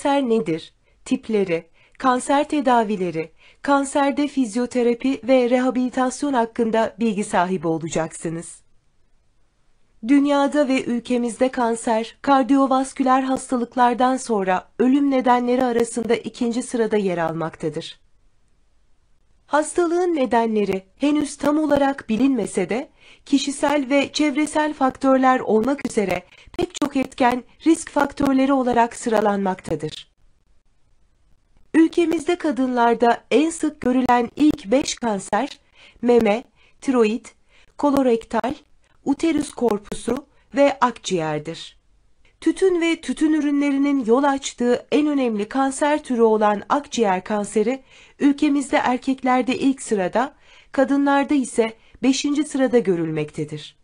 Kanser nedir? Tipleri, kanser tedavileri, kanserde fizyoterapi ve rehabilitasyon hakkında bilgi sahibi olacaksınız. Dünyada ve ülkemizde kanser, kardiyovasküler hastalıklardan sonra ölüm nedenleri arasında ikinci sırada yer almaktadır. Hastalığın nedenleri henüz tam olarak bilinmese de kişisel ve çevresel faktörler olmak üzere pek çok etken risk faktörleri olarak sıralanmaktadır. Ülkemizde kadınlarda en sık görülen ilk 5 kanser meme, tiroid, kolorektal, uterus korpusu ve akciğerdir tütün ve tütün ürünlerinin yol açtığı en önemli kanser türü olan akciğer kanseri ülkemizde erkeklerde ilk sırada, kadınlarda ise 5. sırada görülmektedir.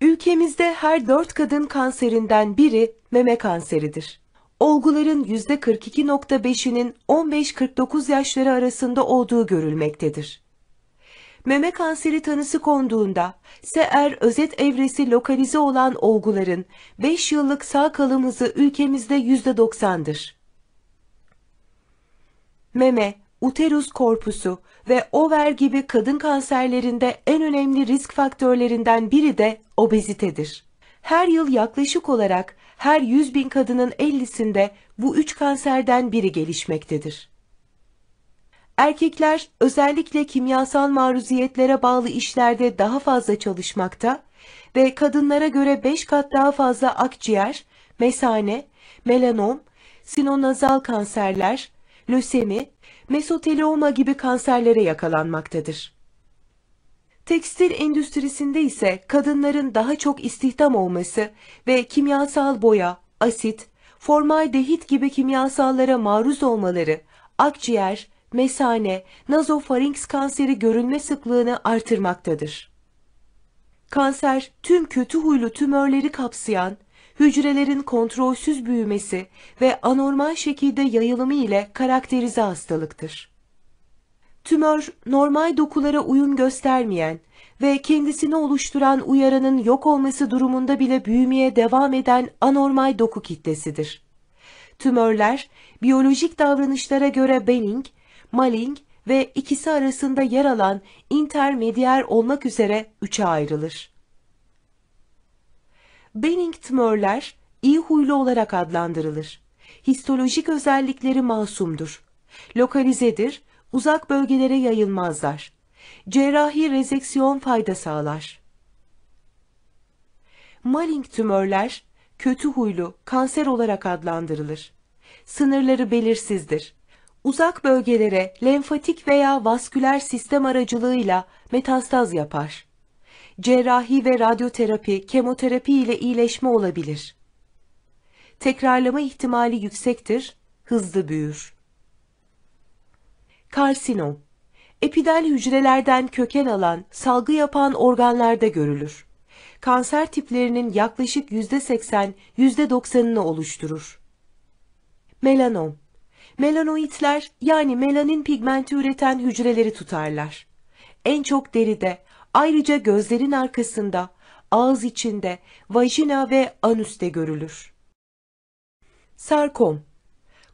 Ülkemizde her 4 kadın kanserinden biri meme kanseridir. Olguların %42.5'inin 15-49 yaşları arasında olduğu görülmektedir meme kanseri tanısı konduğunda seer özet evresi lokalize olan olguların 5 yıllık sağ kalım hızı ülkemizde %90'dır. Meme, uterus korpusu ve over gibi kadın kanserlerinde en önemli risk faktörlerinden biri de obezitedir. Her yıl yaklaşık olarak her 100 bin kadının 50'sinde bu üç kanserden biri gelişmektedir. Erkekler özellikle kimyasal maruziyetlere bağlı işlerde daha fazla çalışmakta ve kadınlara göre 5 kat daha fazla akciğer, mesane, melanom, sinonazal kanserler, lösemi, mesotelioma gibi kanserlere yakalanmaktadır. Tekstil endüstrisinde ise kadınların daha çok istihdam olması ve kimyasal boya, asit, formaldehit gibi kimyasallara maruz olmaları akciğer, mesane, nazofarinks kanseri görünme sıklığını artırmaktadır. Kanser, tüm kötü huylu tümörleri kapsayan, hücrelerin kontrolsüz büyümesi ve anormal şekilde yayılımı ile karakterize hastalıktır. Tümör, normal dokulara uyum göstermeyen ve kendisini oluşturan uyaranın yok olması durumunda bile büyümeye devam eden anormal doku kitlesidir. Tümörler, biyolojik davranışlara göre benign Maling ve ikisi arasında yer alan intermediyer olmak üzere üçe ayrılır. Benign tümörler iyi huylu olarak adlandırılır. Histolojik özellikleri masumdur. Lokalizedir, uzak bölgelere yayılmazlar. Cerrahi rezeksiyon fayda sağlar. Maling tümörler kötü huylu, kanser olarak adlandırılır. Sınırları belirsizdir uzak bölgelere lenfatik veya vasküler sistem aracılığıyla metastaz yapar. Cerrahi ve radyoterapi, kemoterapi ile iyileşme olabilir. Tekrarlama ihtimali yüksektir, hızlı büyür. Karsinom Epidel hücrelerden köken alan, salgı yapan organlarda görülür. Kanser tiplerinin yaklaşık %80-%90'ını oluşturur. Melanom Melanoitler yani melanin pigmenti üreten hücreleri tutarlar. En çok deride, ayrıca gözlerin arkasında, ağız içinde, vajina ve anüste görülür. Sarkom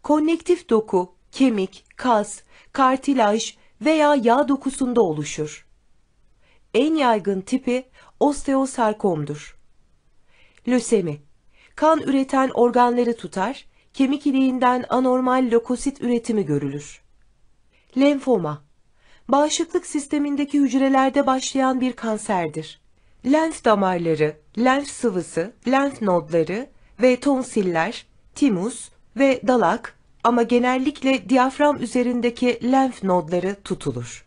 Konnektif doku, kemik, kas, kartilaj veya yağ dokusunda oluşur. En yaygın tipi osteosarkomdur. Lösemi Kan üreten organları tutar kemik iliğinden anormal lökosit üretimi görülür. Lenfoma, bağışıklık sistemindeki hücrelerde başlayan bir kanserdir. Lenf damarları, lenf sıvısı, lenf nodları ve tonsiller, timus ve dalak ama genellikle diyafram üzerindeki lenf nodları tutulur.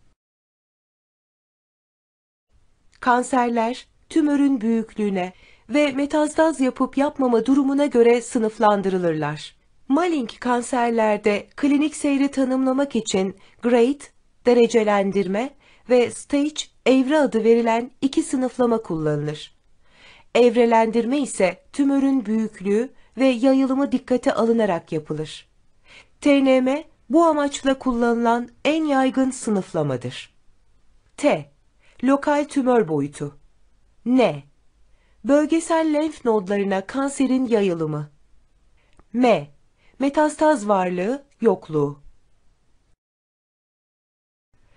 Kanserler, tümörün büyüklüğüne ve metastaz yapıp yapmama durumuna göre sınıflandırılırlar. Malign kanserlerde klinik seyri tanımlamak için grade, derecelendirme ve stage, evre adı verilen iki sınıflama kullanılır. Evrelendirme ise tümörün büyüklüğü ve yayılımı dikkate alınarak yapılır. TNM bu amaçla kullanılan en yaygın sınıflamadır. T. Lokal tümör boyutu. N. Bölgesel lenf nodlarına kanserin yayılımı. M metastaz varlığı, yokluğu.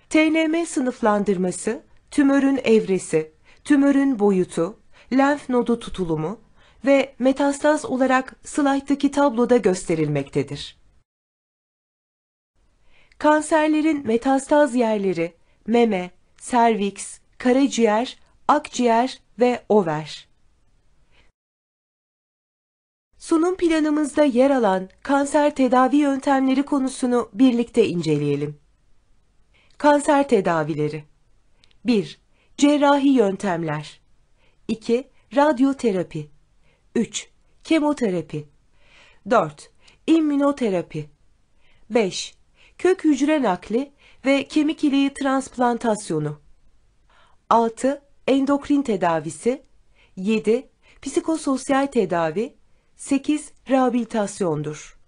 TNM sınıflandırması, tümörün evresi, tümörün boyutu, lenf nodu tutulumu ve metastaz olarak slayttaki tabloda gösterilmektedir. Kanserlerin metastaz yerleri meme, serviks, karaciğer, akciğer ve over. Sunum planımızda yer alan kanser tedavi yöntemleri konusunu birlikte inceleyelim. Kanser tedavileri 1. Cerrahi yöntemler 2. Radyoterapi 3. Kemoterapi 4. İmmünoterapi 5. Kök hücre nakli ve kemik iliği transplantasyonu 6. Endokrin tedavisi 7. Psikososyal tedavi 8. Rehabilitasyondur.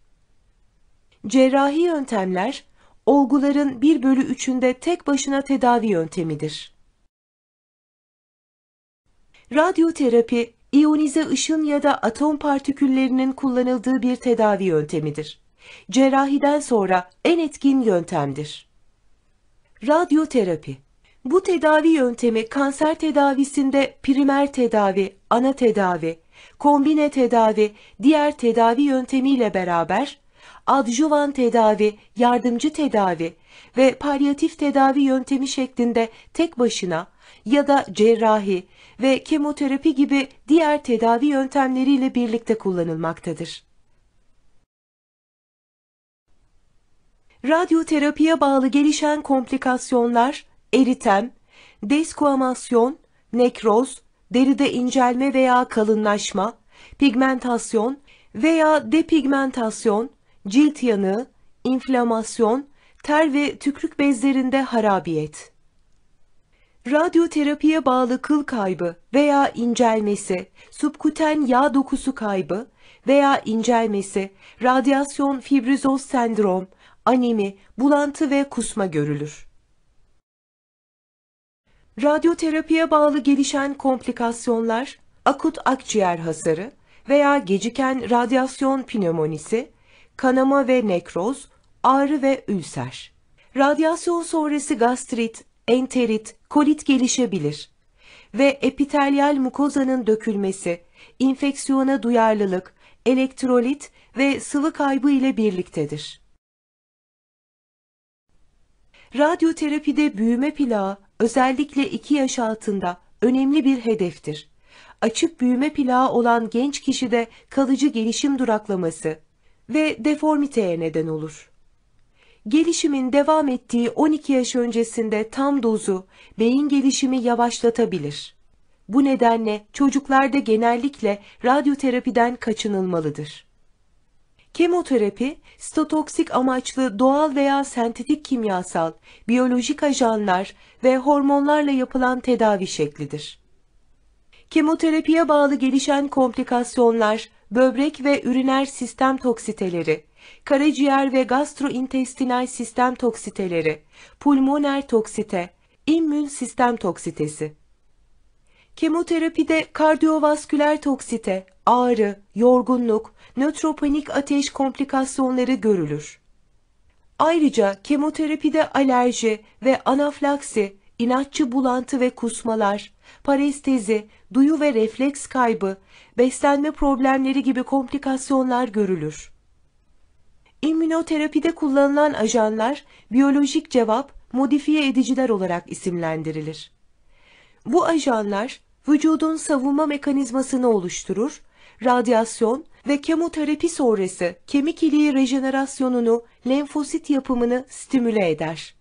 Cerrahi yöntemler, olguların 1 bölü 3'ünde tek başına tedavi yöntemidir. Radyoterapi, iyonize ışın ya da atom partiküllerinin kullanıldığı bir tedavi yöntemidir. Cerrahiden sonra en etkin yöntemdir. Radyoterapi Bu tedavi yöntemi kanser tedavisinde primer tedavi, ana tedavi, kombine tedavi diğer tedavi yöntemiyle beraber adjuvan tedavi, yardımcı tedavi ve palyatif tedavi yöntemi şeklinde tek başına ya da cerrahi ve kemoterapi gibi diğer tedavi yöntemleriyle birlikte kullanılmaktadır. Radyoterapiye bağlı gelişen komplikasyonlar eritem, deskuamasyon, nekroz, deride incelme veya kalınlaşma, pigmentasyon veya depigmentasyon, cilt yanığı, inflamasyon, ter ve tükrük bezlerinde harabiyet. Radyoterapiye bağlı kıl kaybı veya incelmesi, subkuten yağ dokusu kaybı veya incelmesi, radyasyon fibrozoz sendrom, anemi, bulantı ve kusma görülür radyoterapiye bağlı gelişen komplikasyonlar, akut akciğer hasarı veya geciken radyasyon pnömonisi, kanama ve nekroz, ağrı ve ülser. Radyasyon sonrası gastrit, enterit, kolit gelişebilir ve epitelyal mukozanın dökülmesi, infeksiyona duyarlılık, elektrolit ve sıvı kaybı ile birliktedir. Radyoterapide büyüme plağı, özellikle 2 yaş altında önemli bir hedeftir. Açık büyüme plağı olan genç kişide kalıcı gelişim duraklaması ve deformiteye neden olur. Gelişimin devam ettiği 12 yaş öncesinde tam dozu beyin gelişimi yavaşlatabilir. Bu nedenle çocuklarda genellikle radyoterapiden kaçınılmalıdır. Kemoterapi, sitotoksik amaçlı doğal veya sentetik kimyasal, biyolojik ajanlar ve hormonlarla yapılan tedavi şeklidir. Kemoterapiye bağlı gelişen komplikasyonlar, böbrek ve üriner sistem toksiteleri, karaciğer ve gastrointestinal sistem toksiteleri, pulmoner toksite, immün sistem toksitesi. Kemoterapide kardiyovasküler toksite, ağrı, yorgunluk, nötropanik ateş komplikasyonları görülür. Ayrıca kemoterapide alerji ve anaflaksi, inatçı bulantı ve kusmalar, parestezi, duyu ve refleks kaybı, beslenme problemleri gibi komplikasyonlar görülür. İmmünoterapide kullanılan ajanlar biyolojik cevap modifiye ediciler olarak isimlendirilir. Bu ajanlar vücudun savunma mekanizmasını oluşturur, radyasyon ve kemoterapi sonrası kemik iliği rejenerasyonunu, lenfosit yapımını stimüle eder.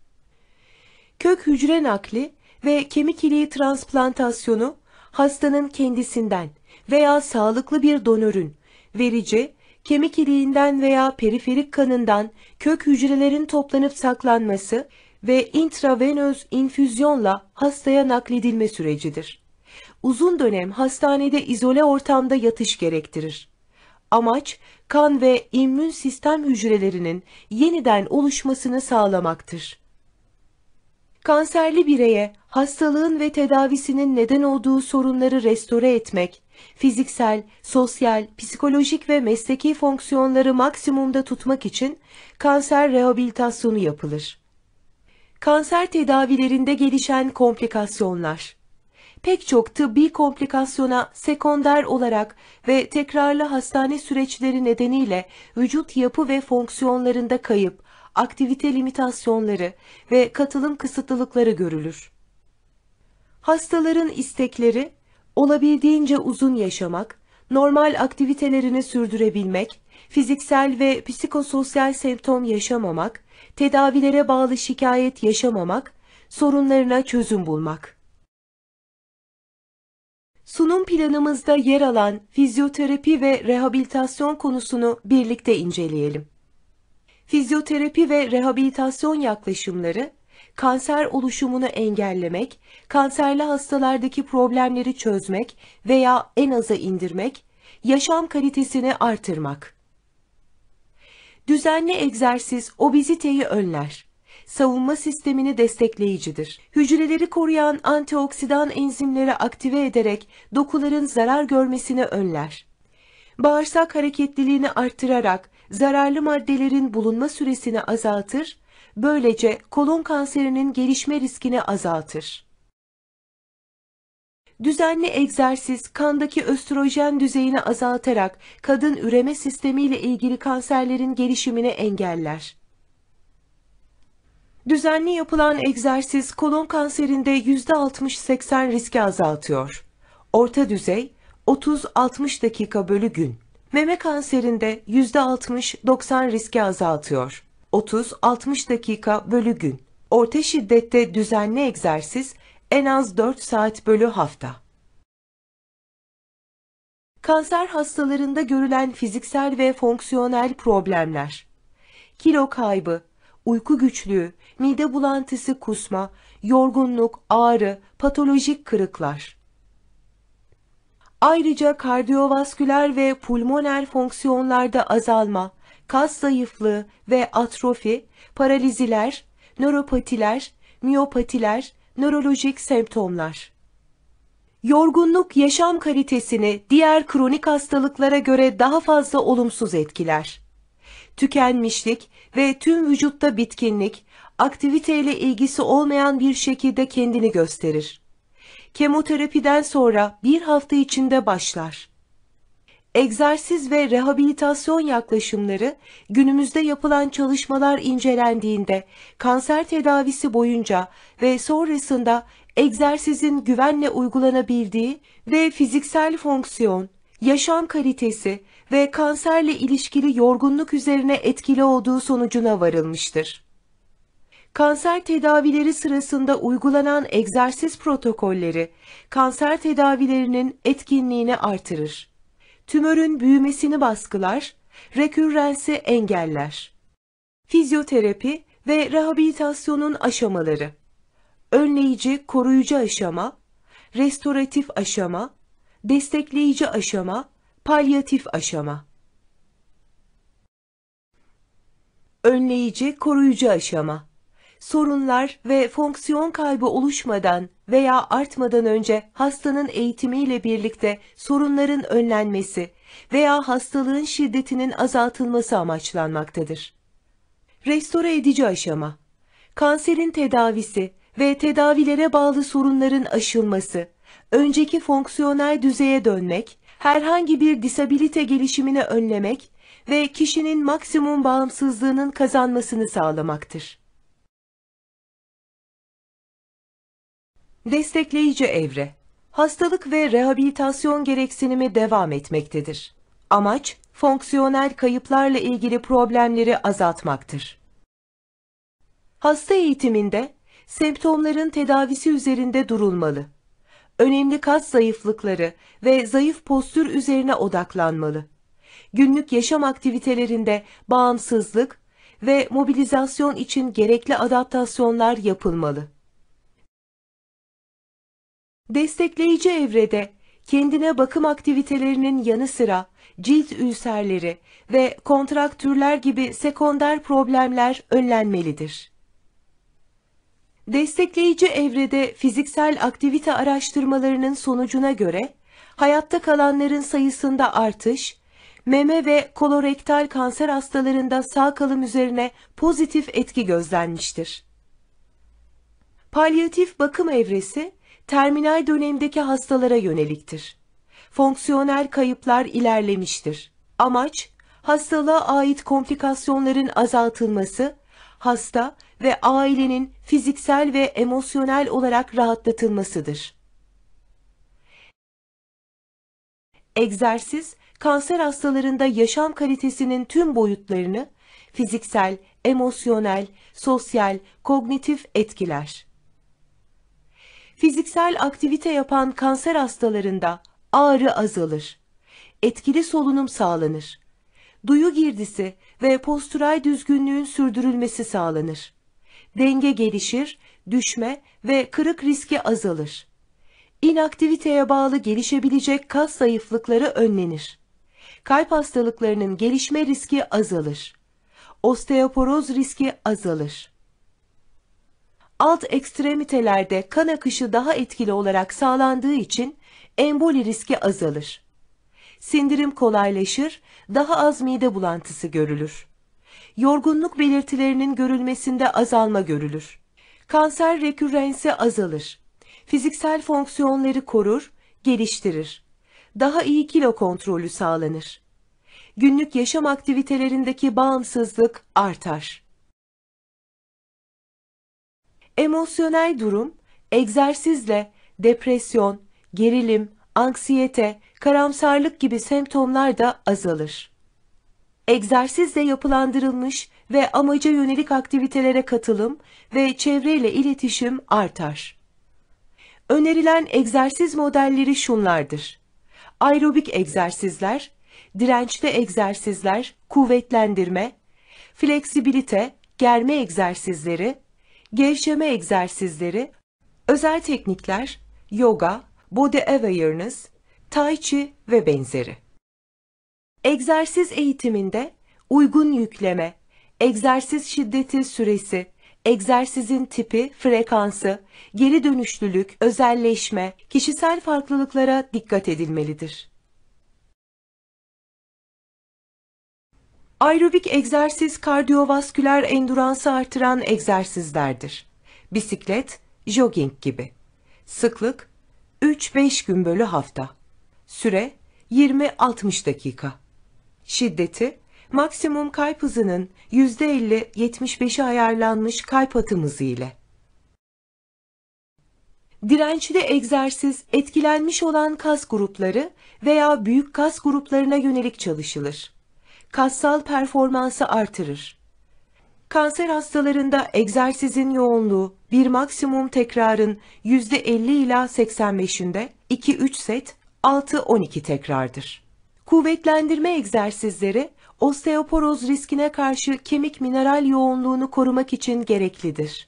Kök hücre nakli ve kemik iliği transplantasyonu hastanın kendisinden veya sağlıklı bir donörün verici, kemik iliğinden veya periferik kanından kök hücrelerin toplanıp saklanması ve intravenöz infüzyonla hastaya nakledilme sürecidir uzun dönem hastanede izole ortamda yatış gerektirir. Amaç kan ve immün sistem hücrelerinin yeniden oluşmasını sağlamaktır. Kanserli bireye hastalığın ve tedavisinin neden olduğu sorunları restore etmek, fiziksel, sosyal, psikolojik ve mesleki fonksiyonları maksimumda tutmak için kanser rehabilitasyonu yapılır. Kanser tedavilerinde gelişen komplikasyonlar pek çok tıbbi komplikasyona sekonder olarak ve tekrarlı hastane süreçleri nedeniyle vücut yapı ve fonksiyonlarında kayıp, aktivite limitasyonları ve katılım kısıtlılıkları görülür. Hastaların istekleri, olabildiğince uzun yaşamak, normal aktivitelerini sürdürebilmek, fiziksel ve psikososyal semptom yaşamamak, tedavilere bağlı şikayet yaşamamak, sorunlarına çözüm bulmak. Sunum planımızda yer alan fizyoterapi ve rehabilitasyon konusunu birlikte inceleyelim. Fizyoterapi ve rehabilitasyon yaklaşımları, kanser oluşumunu engellemek, kanserli hastalardaki problemleri çözmek veya en aza indirmek, yaşam kalitesini artırmak. Düzenli egzersiz obeziteyi önler savunma sistemini destekleyicidir. Hücreleri koruyan antioksidan enzimleri aktive ederek dokuların zarar görmesini önler. Bağırsak hareketliliğini artırarak zararlı maddelerin bulunma süresini azaltır, böylece kolon kanserinin gelişme riskini azaltır. Düzenli egzersiz kandaki östrojen düzeyini azaltarak kadın üreme sistemiyle ilgili kanserlerin gelişimini engeller. Düzenli yapılan egzersiz kolon kanserinde %60-80 riski azaltıyor. Orta düzey 30-60 dakika bölü gün. Meme kanserinde %60-90 riski azaltıyor. 30-60 dakika bölü gün. Orta şiddette düzenli egzersiz en az 4 saat bölü hafta. Kanser hastalarında görülen fiziksel ve fonksiyonel problemler. Kilo kaybı, uyku güçlüğü, mide bulantısı kusma, yorgunluk, ağrı, patolojik kırıklar. Ayrıca kardiyovasküler ve pulmoner fonksiyonlarda azalma, kas zayıflığı ve atrofi, paraliziler, nöropatiler, miyopatiler, nörolojik semptomlar. Yorgunluk yaşam kalitesini diğer kronik hastalıklara göre daha fazla olumsuz etkiler tükenmişlik ve tüm vücutta bitkinlik, aktiviteyle ilgisi olmayan bir şekilde kendini gösterir. Kemoterapiden sonra bir hafta içinde başlar. Egzersiz ve rehabilitasyon yaklaşımları günümüzde yapılan çalışmalar incelendiğinde kanser tedavisi boyunca ve sonrasında egzersizin güvenle uygulanabildiği ve fiziksel fonksiyon, yaşam kalitesi ve kanserle ilişkili yorgunluk üzerine etkili olduğu sonucuna varılmıştır. Kanser tedavileri sırasında uygulanan egzersiz protokolleri kanser tedavilerinin etkinliğini artırır. Tümörün büyümesini baskılar, rekürrensi engeller. Fizyoterapi ve rehabilitasyonun aşamaları. Önleyici, koruyucu aşama, restoratif aşama, destekleyici aşama, palyatif aşama. Önleyici, koruyucu aşama. Sorunlar ve fonksiyon kaybı oluşmadan veya artmadan önce hastanın eğitimiyle birlikte sorunların önlenmesi veya hastalığın şiddetinin azaltılması amaçlanmaktadır. Restore edici aşama. Kanserin tedavisi ve tedavilere bağlı sorunların aşılması önceki fonksiyonel düzeye dönmek, herhangi bir disabilite gelişimini önlemek ve kişinin maksimum bağımsızlığının kazanmasını sağlamaktır. Destekleyici evre Hastalık ve rehabilitasyon gereksinimi devam etmektedir. Amaç, fonksiyonel kayıplarla ilgili problemleri azaltmaktır. Hasta eğitiminde, semptomların tedavisi üzerinde durulmalı önemli kas zayıflıkları ve zayıf postür üzerine odaklanmalı. Günlük yaşam aktivitelerinde bağımsızlık ve mobilizasyon için gerekli adaptasyonlar yapılmalı. Destekleyici evrede kendine bakım aktivitelerinin yanı sıra cilt ülserleri ve kontraktürler gibi sekonder problemler önlenmelidir. Destekleyici evrede fiziksel aktivite araştırmalarının sonucuna göre hayatta kalanların sayısında artış, meme ve kolorektal kanser hastalarında sağ kalım üzerine pozitif etki gözlenmiştir. Palyatif bakım evresi terminal dönemdeki hastalara yöneliktir. Fonksiyonel kayıplar ilerlemiştir. Amaç hastalığa ait komplikasyonların azaltılması, hasta ve ailenin fiziksel ve emosyonel olarak rahatlatılmasıdır. Egzersiz, kanser hastalarında yaşam kalitesinin tüm boyutlarını fiziksel, emosyonel, sosyal, kognitif etkiler. Fiziksel aktivite yapan kanser hastalarında ağrı azalır, etkili solunum sağlanır, duyu girdisi ve postural düzgünlüğün sürdürülmesi sağlanır denge gelişir, düşme ve kırık riski azalır. İnaktiviteye bağlı gelişebilecek kas zayıflıkları önlenir. Kalp hastalıklarının gelişme riski azalır. Osteoporoz riski azalır. Alt ekstremitelerde kan akışı daha etkili olarak sağlandığı için emboli riski azalır. Sindirim kolaylaşır, daha az mide bulantısı görülür yorgunluk belirtilerinin görülmesinde azalma görülür. Kanser rekürensi azalır. Fiziksel fonksiyonları korur, geliştirir. Daha iyi kilo kontrolü sağlanır. Günlük yaşam aktivitelerindeki bağımsızlık artar. Emosyonel durum, egzersizle depresyon, gerilim, anksiyete, karamsarlık gibi semptomlar da azalır egzersizle yapılandırılmış ve amaca yönelik aktivitelere katılım ve çevreyle iletişim artar. Önerilen egzersiz modelleri şunlardır. Aerobik egzersizler, dirençli egzersizler, kuvvetlendirme, fleksibilite, germe egzersizleri, gevşeme egzersizleri, özel teknikler, yoga, body awareness, tai chi ve benzeri. Egzersiz eğitiminde uygun yükleme, egzersiz şiddeti süresi, egzersizin tipi, frekansı, geri dönüşlülük, özelleşme, kişisel farklılıklara dikkat edilmelidir. Aerobik egzersiz kardiyovasküler enduransı artıran egzersizlerdir. Bisiklet, jogging gibi. Sıklık 3-5 gün bölü hafta. Süre 20-60 dakika şiddeti, maksimum kalp hızının %50-75'i ayarlanmış kalp atım hızı ile. Dirençli egzersiz etkilenmiş olan kas grupları veya büyük kas gruplarına yönelik çalışılır. Kassal performansı artırır. Kanser hastalarında egzersizin yoğunluğu bir maksimum tekrarın %50 ila 85'inde 2-3 set 6-12 tekrardır. Kuvvetlendirme egzersizleri osteoporoz riskine karşı kemik mineral yoğunluğunu korumak için gereklidir.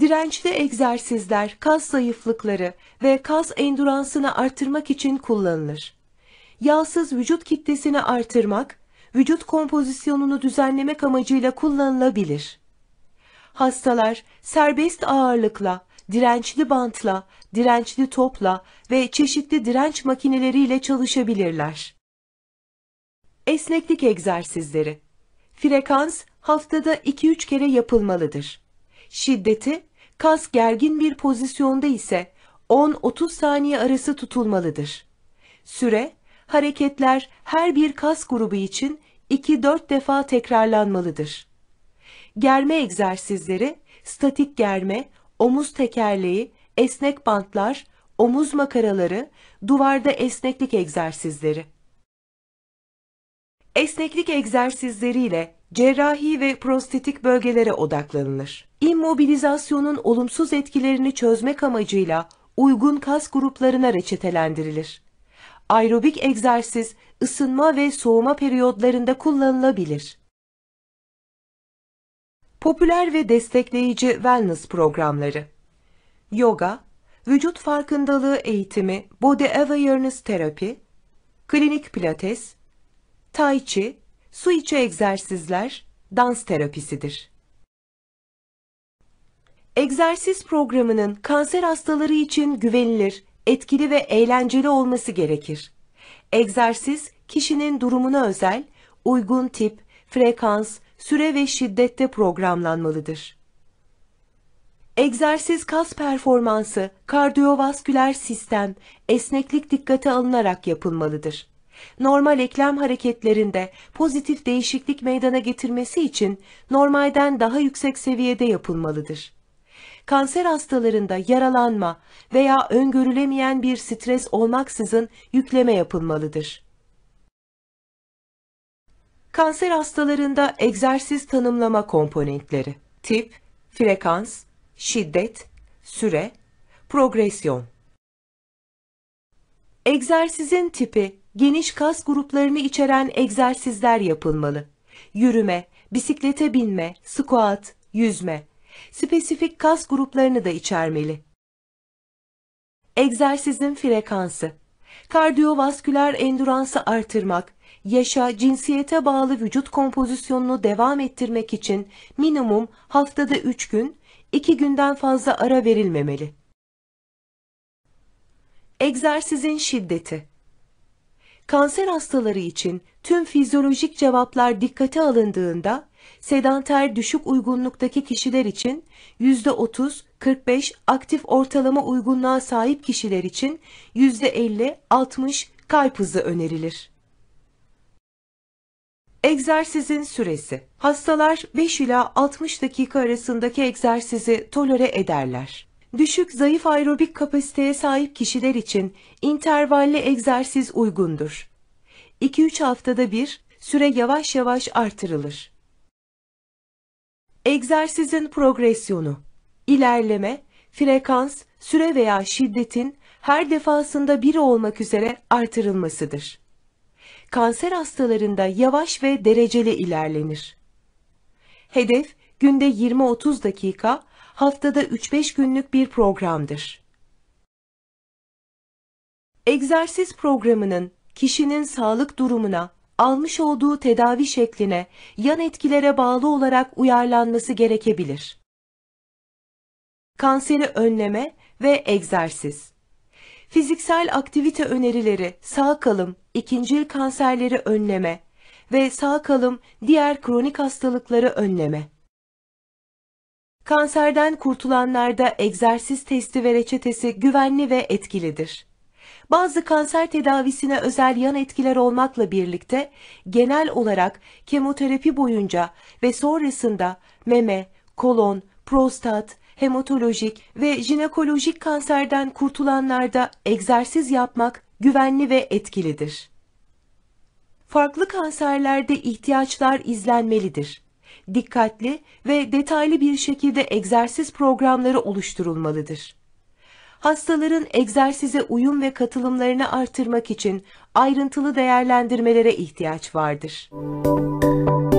Dirençli egzersizler kas zayıflıkları ve kas enduransını artırmak için kullanılır. Yağsız vücut kitlesini artırmak, vücut kompozisyonunu düzenlemek amacıyla kullanılabilir. Hastalar serbest ağırlıkla dirençli bantla, dirençli topla ve çeşitli direnç makineleriyle çalışabilirler. Esneklik egzersizleri Frekans haftada 2-3 kere yapılmalıdır. Şiddeti, kas gergin bir pozisyonda ise 10-30 saniye arası tutulmalıdır. Süre, hareketler her bir kas grubu için 2-4 defa tekrarlanmalıdır. Germe egzersizleri, statik germe, omuz tekerleği, esnek bantlar, omuz makaraları, duvarda esneklik egzersizleri. Esneklik egzersizleriyle cerrahi ve prostetik bölgelere odaklanılır. İmmobilizasyonun olumsuz etkilerini çözmek amacıyla uygun kas gruplarına reçetelendirilir. Aerobik egzersiz ısınma ve soğuma periyodlarında kullanılabilir. Popüler ve destekleyici wellness programları. Yoga, vücut farkındalığı eğitimi, body awareness terapi, klinik pilates, tai chi, su içi egzersizler, dans terapisidir. Egzersiz programının kanser hastaları için güvenilir, etkili ve eğlenceli olması gerekir. Egzersiz, kişinin durumuna özel, uygun tip, frekans, süre ve şiddette programlanmalıdır. Egzersiz kas performansı, kardiyovasküler sistem, esneklik dikkate alınarak yapılmalıdır. Normal eklem hareketlerinde pozitif değişiklik meydana getirmesi için normalden daha yüksek seviyede yapılmalıdır kanser hastalarında yaralanma veya öngörülemeyen bir stres olmaksızın yükleme yapılmalıdır. Kanser hastalarında egzersiz tanımlama komponentleri. Tip, frekans, şiddet, süre, progresyon. Egzersizin tipi, geniş kas gruplarını içeren egzersizler yapılmalı. Yürüme, bisiklete binme, squat, yüzme, spesifik kas gruplarını da içermeli. Egzersizin frekansı, kardiyovasküler enduransı artırmak, yaşa, cinsiyete bağlı vücut kompozisyonunu devam ettirmek için minimum haftada 3 gün, 2 günden fazla ara verilmemeli. Egzersizin şiddeti Kanser hastaları için tüm fizyolojik cevaplar dikkate alındığında, sedanter düşük uygunluktaki kişiler için %30-45 aktif ortalama uygunluğa sahip kişiler için %50-60 kalp hızı önerilir. Egzersizin süresi. Hastalar 5 ila 60 dakika arasındaki egzersizi tolere ederler. Düşük zayıf aerobik kapasiteye sahip kişiler için intervalli egzersiz uygundur. 2-3 haftada bir süre yavaş yavaş artırılır. Egzersizin progresyonu. İlerleme, frekans, süre veya şiddetin her defasında biri olmak üzere artırılmasıdır kanser hastalarında yavaş ve dereceli ilerlenir. Hedef günde 20-30 dakika, haftada 3-5 günlük bir programdır. Egzersiz programının kişinin sağlık durumuna, almış olduğu tedavi şekline, yan etkilere bağlı olarak uyarlanması gerekebilir. Kanseri önleme ve egzersiz Fiziksel aktivite önerileri sağ kalım, ikincil kanserleri önleme ve sağ kalım diğer kronik hastalıkları önleme. Kanserden kurtulanlarda egzersiz testi ve reçetesi güvenli ve etkilidir. Bazı kanser tedavisine özel yan etkiler olmakla birlikte genel olarak kemoterapi boyunca ve sonrasında meme, kolon, prostat, hematolojik ve jinekolojik kanserden kurtulanlarda egzersiz yapmak güvenli ve etkilidir. Farklı kanserlerde ihtiyaçlar izlenmelidir. Dikkatli ve detaylı bir şekilde egzersiz programları oluşturulmalıdır. Hastaların egzersize uyum ve katılımlarını artırmak için ayrıntılı değerlendirmelere ihtiyaç vardır. Müzik